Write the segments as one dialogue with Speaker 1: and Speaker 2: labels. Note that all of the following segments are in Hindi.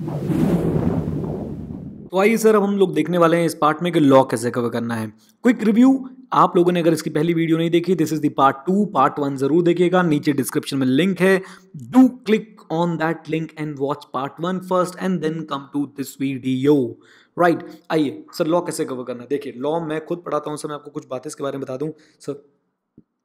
Speaker 1: तो आइए सर अब हम लोग देखने वाले हैं इस पार्ट में कि लॉ कैसे कवर करना है क्विक रिव्यू आप लोगों ने अगर इसकी पहली वीडियो नहीं देखी this is the part two part one जरूर देखिएगा नीचे डिस्क्रिप्शन में लिंक है do click on that link and watch part one first and then come to this video right आइए सर लॉ कैसे कवर करना है देखिए लॉ मैं खुद पढ़ाता हूँ सर मैं आपको कुछ बातें इसके बारे में बता दूँ सर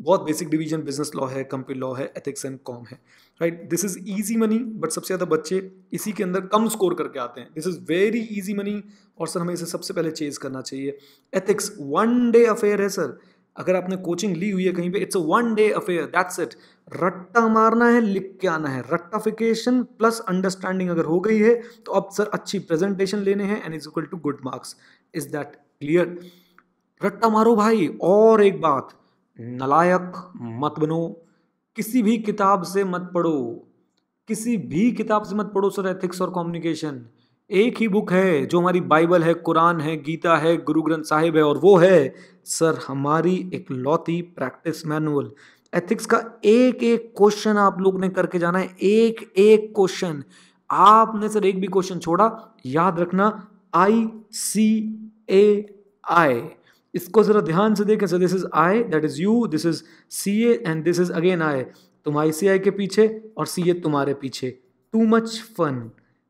Speaker 1: बहुत बेसिक डिवीजन बिजनेस लॉ है कंपनी लॉ है एथिक्स एंड कॉम है right this is easy money but सबसे ज़्यादा बच्चे इसी के अंदर कम स्कोर करके आते हैं this is very easy money और सर हमें इसे सबसे पहले चेज करना चाहिए एथिक्स वन डे अफेयर है सर अगर आपने कोचिंग ली हुई है कहीं पे it's a one day affair that's it रट्टा मारना है लिख के आना है रट्टाफिकेशन प्लस अंडरस्टैंडिंग अगर हो गई है तो अब सर अच्छी प्रेजेंटेशन लेने हैं and is equal to good marks is that clear रट्टा मारो भाई और एक बात नलायक मत बनो किसी भी किताब से मत पढ़ो किसी भी किताब से मत पढ़ो सर एथिक्स और कम्युनिकेशन एक ही बुक है जो हमारी बाइबल है कुरान है गीता है गुरु ग्रंथ साहिब है और वो है सर हमारी एक लौती प्रैक्टिस मैनुअल एथिक्स का एक एक क्वेश्चन आप लोग ने करके जाना है एक एक क्वेश्चन आपने सर एक भी क्वेश्चन छोड़ा याद रखना आई सी ए आई इसको ज़रा ध्यान से देखें sir this is I that is U this is C and this is again I तुम आई सी आई के पीछे और सी ए तुम्हारे पीछे टू मच फन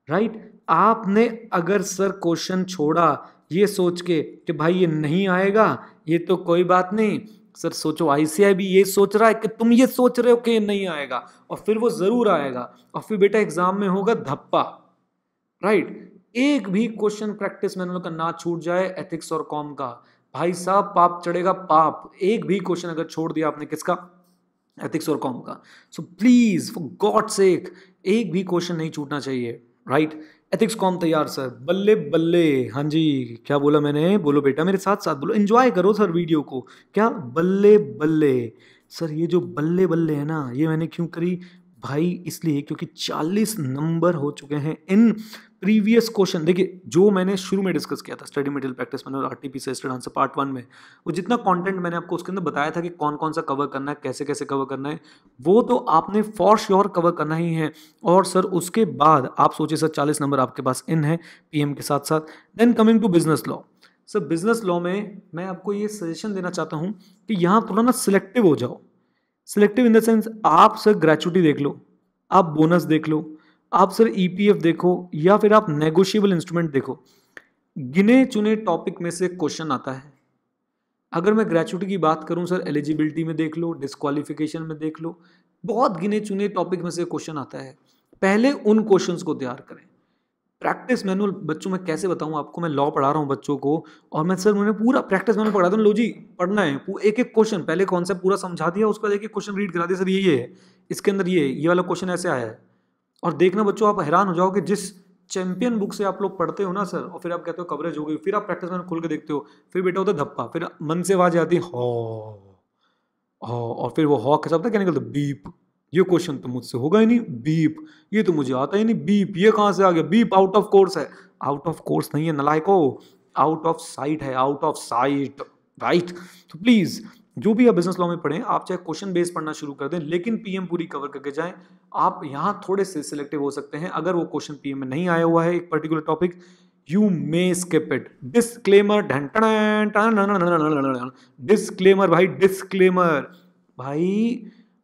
Speaker 1: राइट आपने अगर सर क्वेश्चन छोड़ा ये सोच के कि भाई ये नहीं आएगा ये तो कोई बात नहीं सर सोचो आईसीआई भी ये सोच रहा है कि तुम ये सोच रहे हो कि ये नहीं आएगा और फिर वो ज़रूर आएगा और फिर बेटा एग्ज़ाम में होगा धप्पा राइट एक भी क्वेश्चन प्रैक्टिस मैंने का ना छूट जाए एथिक्स और कॉम का भाई साहब पाप चढ़ेगा पाप एक भी क्वेश्चन अगर छोड़ दिया आपने किसका एथिक्स और कॉम का so please for God sake एक भी क्वेश्चन नहीं छूटना चाहिए राइट एथिक्स कॉम तैयार सर बल्ले बल्ले हाँ जी क्या बोला मैंने बोलो बेटा मेरे साथ साथ बोलो एंजॉय करो सर वीडियो को क्या बल्ले बल्ले सर ये जो बल्ले बल्ले है ना ये मैंने क्यों करी भाई इसलिए क्योंकि 40 नंबर हो चुके हैं इन प्रीवियस क्वेश्चन देखिए जो मैंने शुरू में डिस्कस किया था स्टडी मटेरियल प्रैक्टिस मैंने आर टी पी से आंसर पार्ट वन में वो जितना कंटेंट मैंने आपको उसके अंदर बताया था कि कौन कौन सा कवर करना है कैसे कैसे कवर करना है वो तो आपने फॉर श्योर कवर करना ही है और सर उसके बाद आप सोचिए सर चालीस नंबर आपके पास इन है पी के साथ साथ then coming to business law sir business law में मैं आपको ये सजेशन देना चाहता हूँ कि यहाँ थोड़ा ना सिलेक्टिव हो जाओ सिलेक्टिव इन द सेंस आप सर ग्रेचुटी देख लो आप बोनस देख लो आप सर ई e देखो या फिर आप नेगोशियबल इंस्ट्रूमेंट देखो गिने चुने टॉपिक में से क्वेश्चन आता है अगर मैं ग्रेचुटी की बात करूं सर एलिजिबिलिटी में देख लो डिस्कालिफिकेशन में देख लो बहुत गिने चुने टॉपिक में से क्वेश्चन आता है पहले उन क्वेश्चंस को तैयार करें प्रैक्टिस मैनुअल बच्चों में कैसे बताऊं आपको मैं लॉ पढ़ा रहा हूं बच्चों को और मैं सर उन्होंने पूरा प्रैक्टिस मैनुअल पढ़ा था लो जी पढ़ना है एक एक क्वेश्चन पहले कॉन्सेप्ट पूरा समझा दिया उसके बाद एक एक क्वेश्चन रीड करा दिया सर ये ये है इसके अंदर ये ये वाला क्वेश्चन ऐसे आया है और देखना बच्चों आप हैरान हो जाओगे जिस चैंपियन बुक से आप लोग पढ़ते हो ना सर और फिर आप कहते हो कवरेज हो गई फिर आप प्रैक्टिस में खुल के देखते हो फिर बेटा होता धप्पा फिर मन से आवाज आती हो और फिर वो हॉ के साथ क्या निकलता बीप ये क्वेश्चन तो मुझसे होगा ही नहीं बीप ये तो मुझे आता ही नहीं बीप ये कहाँ से आ गया बीप आउट ऑफ कोर्स है आउट ऑफ कोर्स नहीं है नलायको आउट ऑफ साइट है आउट ऑफ साइट राइट तो प्लीज़ जो भी आप बिजनेस लॉ में पढ़ें आप चाहे क्वेश्चन बेस पढ़ना शुरू कर दें लेकिन पीएम पूरी कवर करके जाएं आप यहाँ थोड़े से सिलेक्टिव हो सकते हैं अगर वो क्वेश्चन पीएम में नहीं आया हुआ है एक particular topic you may skip it disclaimer disclaimer भाई डिस्क्लेमर भाई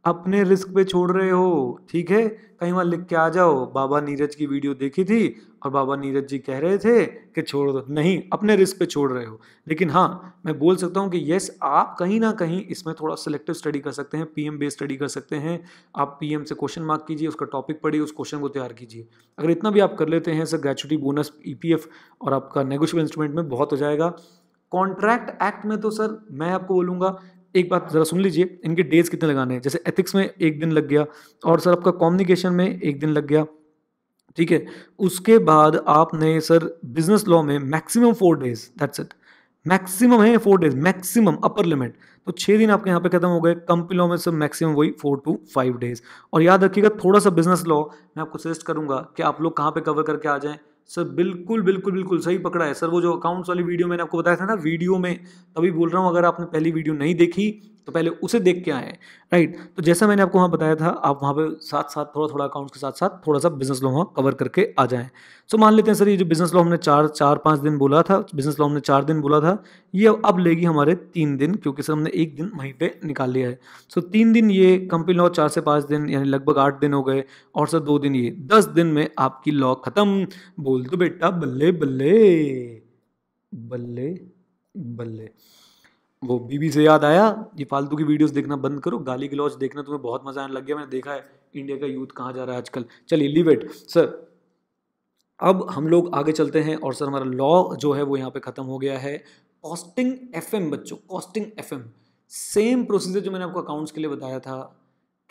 Speaker 1: अपने रिस्क पे छोड़ रहे हो ठीक है कहीं वहां लिख के आ जाओ बाबा नीरज की वीडियो देखी थी और बाबा नीरज जी कह रहे थे कि छोड़ दो नहीं अपने रिस्क पे छोड़ रहे हो लेकिन हाँ मैं बोल सकता हूँ कि येस आप कहीं ना कहीं इसमें थोड़ा सिलेक्टिव स्टडी कर सकते हैं पीएम बेस्ड स्टडी कर सकते हैं आप पीएम से क्वेश्चन मार्क कीजिए उसका टॉपिक पढ़िए उस क्वेश्चन को तैयार कीजिए अगर इतना भी आप कर लेते हैं सर ग्रेचुटी बोनस ई और आपका नेगोशियल इंस्ट्रूमेंट में बहुत हो जाएगा कॉन्ट्रैक्ट एक्ट में तो सर मैं आपको बोलूँगा एक बात ज़रा सुन लीजिए इनके डेज कितने लगाने हैं जैसे एथिक्स में एक दिन लग गया और सर आपका कॉम्युनिकेशन में एक दिन लग गया ठीक है उसके बाद आपने सर बिजनेस लॉ में maximum four days that's it maximum है four days maximum upper limit तो छः दिन आपके यहाँ पे खत्म हो गए कंपनी लॉ में सर मैक्सिमम वही फोर टू फाइव डेज और याद रखिएगा थोड़ा सा बिजनेस लॉ मैं आपको सजेस्ट करूंगा कि आप लोग कहाँ पे कवर करके आ जाए सर बिल्कुल बिल्कुल बिल्कुल सही पकड़ा है सर वो जो अकाउंट्स वाली वीडियो मैंने आपको बताया था ना वीडियो में तभी बोल रहा हूँ अगर आपने पहली वीडियो नहीं देखी तो पहले उसे देख के आए राइट तो जैसा मैंने आपको वहां बताया था आप वहां पे साथ साथ थोड़ा थोड़ा अकाउंट्स के साथ साथ थोड़ा सा बिजनेस लोन कवर करके आ जाए सो मान लेते हैं सर ये जो बिजनेस लोन हमने चार चार पांच दिन बोला था बिजनेस लोन हमने चार दिन बोला था ये अब अब लेगी हमारे तीन दिन क्योंकि सर हमने एक दिन वहीं पर निकाल लिया है सो तीन दिन ये कंपनी लॉ चार से पाँच दिन यानी लगभग आठ दिन हो गए और सर दो दिन ये दस दिन में आपकी लॉ खत्म बोल दो बेटा बल्ले बल्ले बल्ले बल्ले वो बीबी से याद आया ये फालतू की वीडियोस देखना बंद करो गाली गलौज देखना तुम्हें बहुत मजा आने लग गया मैंने देखा है इंडिया का यूथ कहाँ जा रहा है आजकल चलिए लिवेट सर अब हम लोग आगे चलते हैं और सर हमारा लॉ जो है वो यहाँ पे ख़त्म हो गया है कॉस्टिंग एफ बच्चों कॉस्टिंग एफ सेम प्रोसीजर जो मैंने आपको अकाउंट्स के लिए बताया था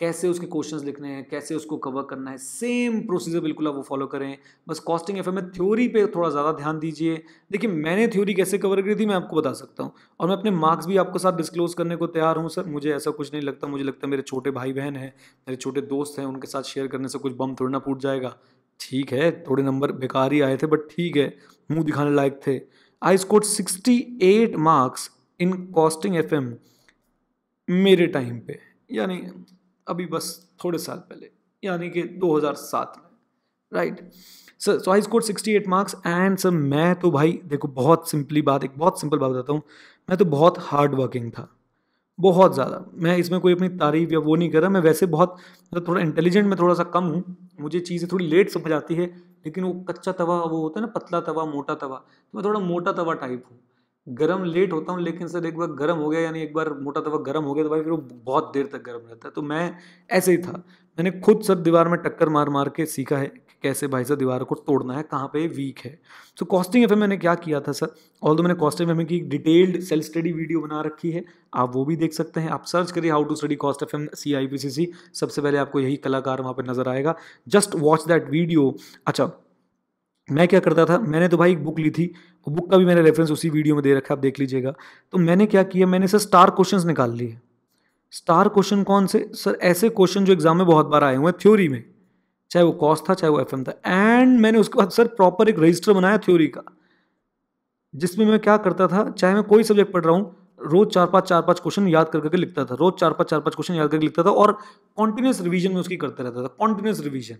Speaker 1: कैसे उसके क्वेश्चंस लिखने हैं कैसे उसको कवर करना है सेम प्रोसीजर बिल्कुल आप वो फॉलो करें बस कॉस्टिंग एफ में थ्योरी पे थोड़ा ज़्यादा ध्यान दीजिए देखिए मैंने थ्योरी कैसे कवर करी थी मैं आपको बता सकता हूँ और मैं अपने मार्क्स भी आपके साथ डिस्क्लोज करने को तैयार हूँ सर मुझे ऐसा कुछ नहीं लगता मुझे लगता मेरे छोटे भाई बहन हैं मेरे छोटे दोस्त हैं उनके साथ शेयर करने से कुछ बम थोड़ा ना फूट जाएगा ठीक है थोड़े नंबर बेकार ही आए थे बट ठीक है मुँह दिखाने लायक थे I score sixty eight marks in costing F मेरे टाइम पे यानी अभी बस थोड़े साल पहले यानी कि 2007 में right sir so I score 68 marks and sir मैं तो भाई देखो बहुत सिंपली बात एक बहुत सिंपल बात बताता हूँ मैं तो बहुत हार्ड वर्किंग था बहुत ज़्यादा मैं इसमें कोई अपनी तारीफ या वो नहीं कर रहा मैं वैसे बहुत मतलब थोड़ा इंटेलिजेंट में थोड़ा सा कम हूँ मुझे चीज़ें थोड़ी लेट समझ आती है लेकिन वो कच्चा तवा वो होता है ना पतला तवा मोटा तवा तो मैं थोड़ा मोटा तवा टाइप हूँ गर्म लेट होता हूँ लेकिन सर एक बार गर्म हो गया यानी एक बार मोटा तवा गर्म हो गया तो भाई फिर वो बहुत देर तक गर्म रहता है तो मैं ऐसे ही था मैंने खुद सर दीवार में टक्कर मार मार के सीखा है कि कैसे भाई सर दीवार को तोड़ना है कहाँ पे वीक है सो कॉस्टिंग एफ मैंने क्या किया था सर ऑल दो मैंने कॉस्टिंग एफ की डिटेल्ड सेल्फ स्टडी वीडियो बना रखी है आप वो भी देख सकते हैं आप सर्च करिए how to study cost F M C I P C C सबसे पहले आपको यही कलाकार वहाँ पर नजर आएगा जस्ट वॉच दैट वीडियो अच्छा मैं क्या करता था मैंने तो भाई एक बुक ली थी वो बुक का भी मैंने रेफरेंस उसी वीडियो में दे रखा है आप देख लीजिएगा तो मैंने क्या किया मैंने सर स्टार क्वेश्चंस निकाल लिए स्टार क्वेश्चन कौन से सर ऐसे क्वेश्चन जो एग्जाम में बहुत बार आए हुए हैं थ्योरी में चाहे वो कॉस था चाहे वो एफ था एंड मैंने उसके बाद सर प्रॉपर एक रजिस्टर बनाया थ्योरी का जिसमें मैं क्या करता था चाहे मैं कोई सब्जेक्ट पढ़ रहा हूँ रोज चार पाँच चार पाँच क्वेश्चन याद कर करके लिखता था रोज चार पाँच चार पाँच क्वेश्चन याद करके लिखता था और कॉन्टिन्यूस रिवीजन में उसकी करता रहता था कॉन्टिन्यूस रिवीजन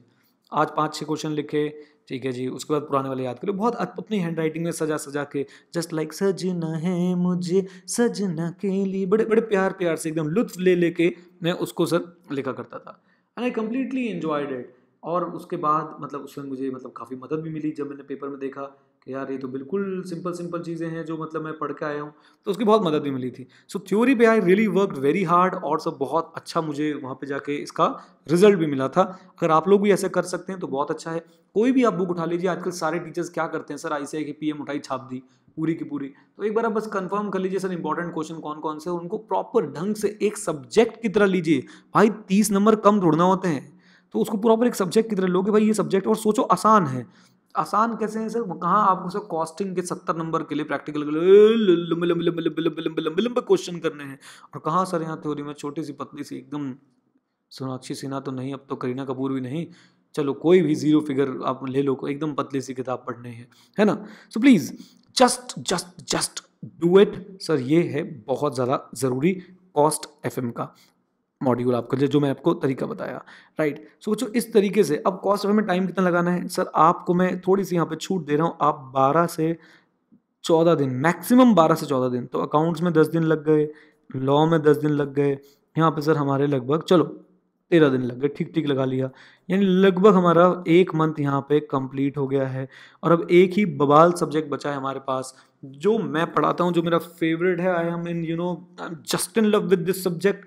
Speaker 1: आज पाँच छः क्वेश्चन लिखे ठीक है जी उसके बाद पुराने वाले याद करो बहुत अपनी हैंड राइटिंग में सजा सजा के जस्ट लाइक सजना है मुझे सजना के लिए बड़े बड़े प्यार प्यार से एकदम लुत्फ ले लेके मैं उसको सर लिखा करता था and I completely enjoyed it और उसके बाद मतलब उसमें मुझे मतलब काफ़ी मदद भी मिली जब मैंने पेपर में देखा कि यार ये तो बिल्कुल सिंपल सिंपल चीज़ें हैं जो मतलब मैं पढ़ के आया हूँ तो उसकी बहुत मदद भी मिली थी सो थ्योरी पे I really work very hard और सब बहुत अच्छा मुझे वहाँ पे जाके इसका रिजल्ट भी मिला था अगर आप लोग भी ऐसे कर सकते हैं तो बहुत अच्छा है कोई भी आप बुक उठा लीजिए आजकल सारे टीचर्स क्या करते हैं सर आई सी की पी उठाई छाप दी पूरी की पूरी तो एक बार आप बस कंफर्म कर लीजिए सर इंपॉर्टेंट क्वेश्चन कौन कौन से उनको प्रॉपर ढंग से एक सब्जेक्ट की तरह लीजिए भाई तीस नंबर कम ढूंढना होते हैं तो उसको प्रॉपर एक सब्जेक्ट की तरह लोगे भाई ये सब्जेक्ट और सोचो आसान है आसान कैसे है सर कहाँ आपको सर कॉस्टिंग के सत्तर नंबर के लिए प्रैक्टिकल के लिए लंबे क्वेश्चन करने हैं और कहाँ सर यहाँ थ्योरी में छोटी सी पतली सी एकदम सोनाक्षी सिन्हा तो नहीं अब तो करीना कपूर भी नहीं चलो कोई भी जीरो फिगर आप ले लो को एकदम पतली सी किताब पढ़ने है है ना so please just just just do it sir ये है बहुत ज़्यादा ज़रूरी कॉस्ट एफ का मॉड्यूल आपका जो मैं आपको तरीका बताया राइट सो बच्चों इस तरीके से अब कॉस्ट में टाइम कितना लगाना है सर आपको मैं थोड़ी सी यहाँ पे छूट दे रहा हूँ आप बारह से चौदह दिन मैक्सिमम बारह से चौदह दिन तो अकाउंट्स में दस दिन लग गए लॉ में दस दिन लग गए यहाँ पे सर हमारे लगभग चलो तेरह दिन लग गए ठीक ठीक लगा लिया यानी लगभग हमारा एक मंथ यहाँ पे कंप्लीट हो गया है और अब एक ही बबाल सब्जेक्ट बचा है हमारे पास जो मैं पढ़ाता हूँ जो मेरा फेवरेट है I am in you know I am just in love with this subject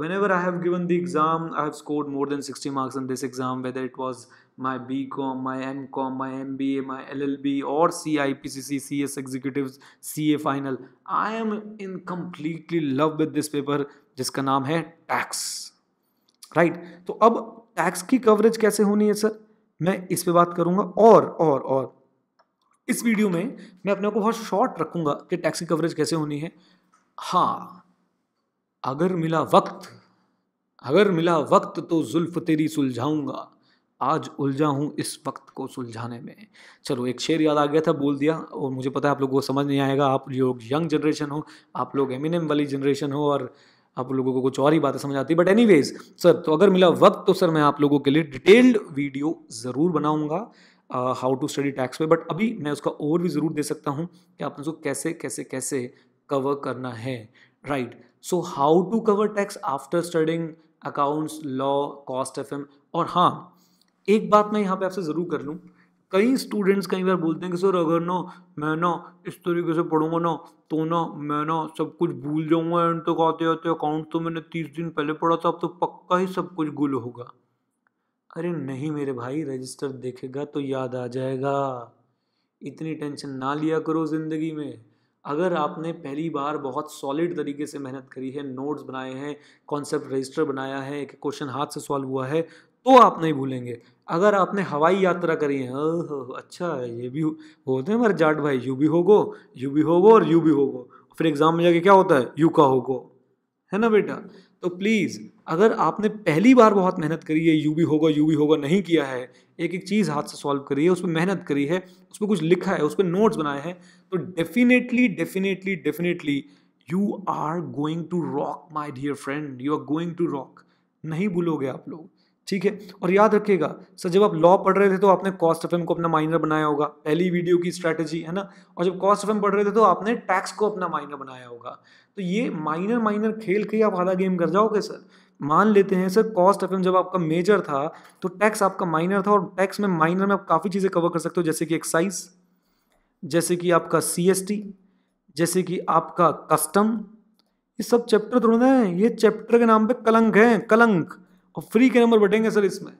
Speaker 1: whenever I have given the exam, I have scored more than 60 marks in this exam, whether it was my BCom, my MCom, my MBA, my LLB, or CIPCC, CS Executives, CA Final. I am in completely love with this paper jiska naam hai tax right? to ab tax ki coverage kaise honi hai sir main is pe baat karunga aur aur aur इस वीडियो में मैं अपने को बहुत शॉर्ट रखूंगा कि टैक्स की कवरेज कैसे होनी है हाँ अगर मिला वक्त अगर मिला वक्त तो जुल्फ तेरी सुलझाऊंगा आज उलझा हूँ इस वक्त को सुलझाने में चलो एक शेर याद आ गया था बोल दिया और मुझे पता है आप लोगों को समझ नहीं आएगा आप लोग यंग जनरेशन हो आप लोग एमिनम वाली जनरेशन हो और आप लोगों को कुछ और ही बातें समझ आती बट एनी सर तो अगर मिला वक्त तो सर मैं आप लोगों के लिए डिटेल्ड वीडियो ज़रूर बनाऊँगा हाउ टू स्टडी टैक्स पे बट अभी मैं उसका ओवर भी ज़रूर दे सकता हूँ कि आप उसको कैसे कैसे कैसे कवर करना है right right. So how to cover tax after studying accounts law cost F और हाँ एक बात मैं यहाँ पे आपसे ज़रूर कर लूँ कई स्टूडेंट्स कई बार बोलते हैं कि सर अगर ना मैं ना इस तरीके से पढ़ूंगा ना तो ना मैं ना सब कुछ भूल जाऊंगा एंड तक तो आते आते अकाउंट तो मैंने तीस दिन पहले पढ़ा था अब तो पक्का ही सब कुछ गुल होगा अरे नहीं मेरे भाई रजिस्टर देखेगा तो याद आ जाएगा इतनी टेंशन ना लिया करो ज़िंदगी में अगर आपने पहली बार बहुत सॉलिड तरीके से मेहनत करी है नोट्स बनाए हैं कॉन्सेप्ट रजिस्टर बनाया है एक क्वेश्चन हाथ से सॉल्व हुआ है तो आप नहीं भूलेंगे अगर आपने हवाई यात्रा करी है अच्छा ये भी होते हैं हमारे जाट भाई यू भी होगो यू भी होगो और यू भी होगो फिर एग्ज़ाम में जाके क्या होता है यू का होगो है ना बेटा तो प्लीज़ अगर आपने पहली बार बहुत मेहनत करी है यू भी होगा यू भी होगा नहीं किया है एक एक चीज़ हाथ से सॉल्व करी है उस पर मेहनत करी है उस पर कुछ लिखा है उस पर नोट्स बनाए हैं तो definitely definitely definitely you are going to rock my dear friend you are going to rock नहीं भूलोगे आप लोग ठीक है और याद रखिएगा सर जब आप लॉ पढ़ रहे थे तो आपने कॉस्ट ऑफ एम को अपना माइनर बनाया होगा पहली वीडियो की स्ट्रैटेजी है ना और जब कॉस्ट ऑफ एम पढ़ रहे थे तो आपने टैक्स को अपना माइनर बनाया होगा तो ये माइनर माइनर खेल के आप आधा गेम कर जाओगे सर मान लेते हैं सर कॉस्ट एफ जब आपका मेजर था तो टैक्स आपका माइनर था और टैक्स में माइनर में आप काफ़ी चीज़ें कवर कर सकते हो जैसे कि एक्साइज जैसे कि आपका सी जैसे कि आपका कस्टम ये सब चैप्टर थोड़ा ना है ये चैप्टर के नाम पे कलंक है कलंक और फ्री के नंबर बैठेंगे सर इसमें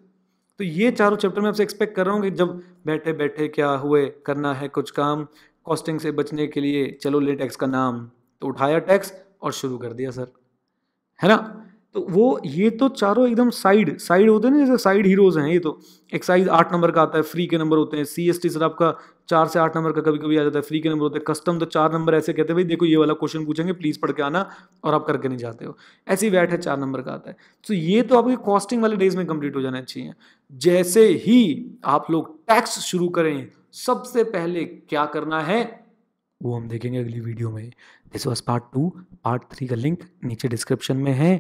Speaker 1: तो ये चारों चैप्टर मैं आपसे एक्सपेक्ट कर रहा हूँ कि जब बैठे बैठे क्या हुए करना है कुछ काम कॉस्टिंग से बचने के लिए चलो ले टैक्स का नाम तो उठाया टैक्स और शुरू कर दिया सर है ना तो वो ये तो चारों एकदम साइड साइड होते हैं ना जैसे साइड हीरोज हैं ये तो एक्साइज आठ नंबर का आता है फ्री के नंबर होते हैं सी एस टी सर आपका चार से आठ नंबर का कभी कभी आ जाता है फ्री के नंबर होते हैं कस्टम तो चार नंबर ऐसे कहते हैं भाई देखो ये वाला क्वेश्चन पूछेंगे प्लीज़ पढ़ के आना और आप करके नहीं जाते हो ऐसी वैट है चार नंबर का आता है तो ये तो आपकी कॉस्टिंग वाले डेज में कंप्लीट हो जाना चाहिए जैसे ही आप लोग टैक्स शुरू करें सबसे पहले क्या करना है वो हम देखेंगे अगली वीडियो में this was part two part three का लिंक नीचे डिस्क्रिप्शन में है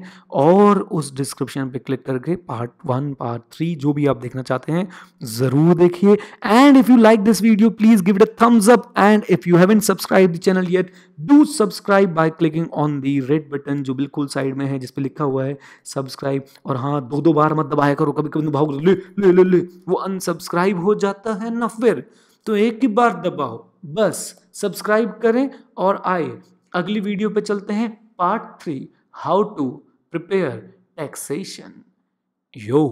Speaker 1: और उस डिस्क्रिप्शन पे क्लिक करके पार्ट वन पार्ट थ्री जो भी आप देखना चाहते हैं ज़रूर देखिए and if you like this video please give it a thumbs up and if you haven't subscribe the channel yet do subscribe by clicking on the red button जो बिल्कुल साइड में है जिसपे लिखा हुआ है सब्सक्राइब और हाँ दो दो बार मत दबाया करो कभी कभी भाव तो ले ले ले ले वो अनसब्सक्राइब हो जाता है ना फिर तो एक ही बार दबाओ बस सब्सक्राइब करें और आए अगली वीडियो पे चलते हैं part three how to prepare taxation yo